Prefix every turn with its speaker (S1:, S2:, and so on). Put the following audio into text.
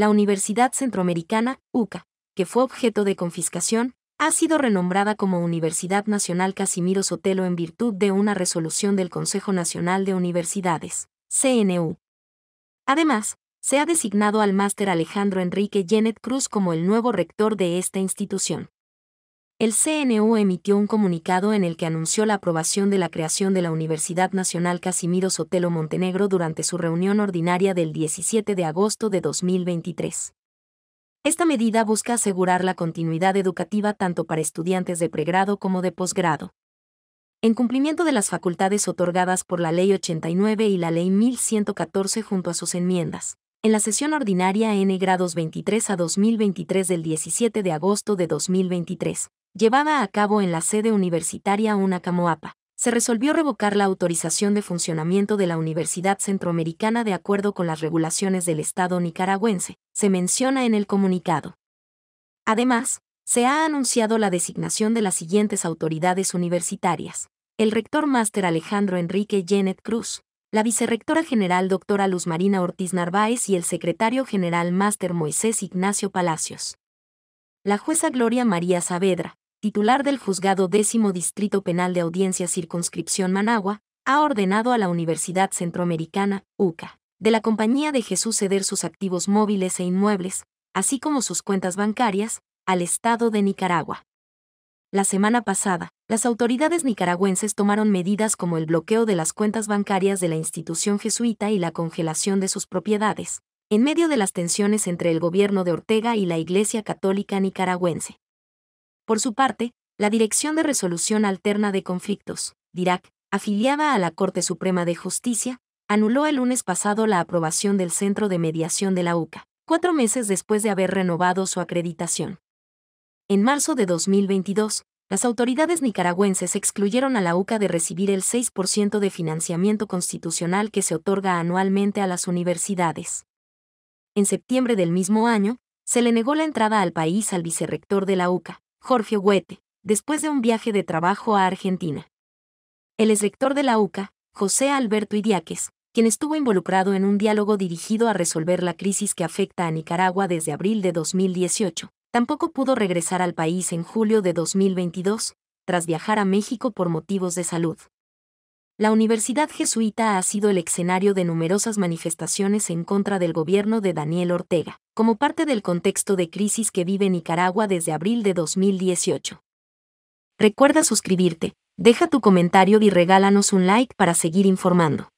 S1: la Universidad Centroamericana, UCA, que fue objeto de confiscación, ha sido renombrada como Universidad Nacional Casimiro Sotelo en virtud de una resolución del Consejo Nacional de Universidades, CNU. Además, se ha designado al máster Alejandro Enrique Jenet Cruz como el nuevo rector de esta institución el CNU emitió un comunicado en el que anunció la aprobación de la creación de la Universidad Nacional Casimiro Sotelo Montenegro durante su reunión ordinaria del 17 de agosto de 2023. Esta medida busca asegurar la continuidad educativa tanto para estudiantes de pregrado como de posgrado. En cumplimiento de las facultades otorgadas por la Ley 89 y la Ley 1114 junto a sus enmiendas, en la sesión ordinaria N grados 23 a 2023 del 17 de agosto de 2023, llevada a cabo en la sede universitaria una camoapa. Se resolvió revocar la autorización de funcionamiento de la Universidad Centroamericana de acuerdo con las regulaciones del Estado nicaragüense, se menciona en el comunicado. Además, se ha anunciado la designación de las siguientes autoridades universitarias. El rector máster Alejandro Enrique Jenet Cruz, la vicerrectora general doctora Luz Marina Ortiz Narváez y el secretario general máster Moisés Ignacio Palacios. La jueza Gloria María Saavedra, titular del Juzgado Décimo Distrito Penal de Audiencia Circunscripción Managua, ha ordenado a la Universidad Centroamericana, UCA, de la Compañía de Jesús ceder sus activos móviles e inmuebles, así como sus cuentas bancarias, al Estado de Nicaragua. La semana pasada, las autoridades nicaragüenses tomaron medidas como el bloqueo de las cuentas bancarias de la institución jesuita y la congelación de sus propiedades, en medio de las tensiones entre el gobierno de Ortega y la Iglesia Católica nicaragüense. Por su parte, la Dirección de Resolución Alterna de Conflictos, DIRAC, afiliada a la Corte Suprema de Justicia, anuló el lunes pasado la aprobación del Centro de Mediación de la UCA, cuatro meses después de haber renovado su acreditación. En marzo de 2022, las autoridades nicaragüenses excluyeron a la UCA de recibir el 6% de financiamiento constitucional que se otorga anualmente a las universidades. En septiembre del mismo año, se le negó la entrada al país al vicerrector de la UCA, Jorge Huete, después de un viaje de trabajo a Argentina. El exrector de la UCA, José Alberto Idiáquez, quien estuvo involucrado en un diálogo dirigido a resolver la crisis que afecta a Nicaragua desde abril de 2018, tampoco pudo regresar al país en julio de 2022, tras viajar a México por motivos de salud. La Universidad Jesuita ha sido el escenario de numerosas manifestaciones en contra del gobierno de Daniel Ortega como parte del contexto de crisis que vive Nicaragua desde abril de 2018. Recuerda suscribirte, deja tu comentario y regálanos un like para seguir informando.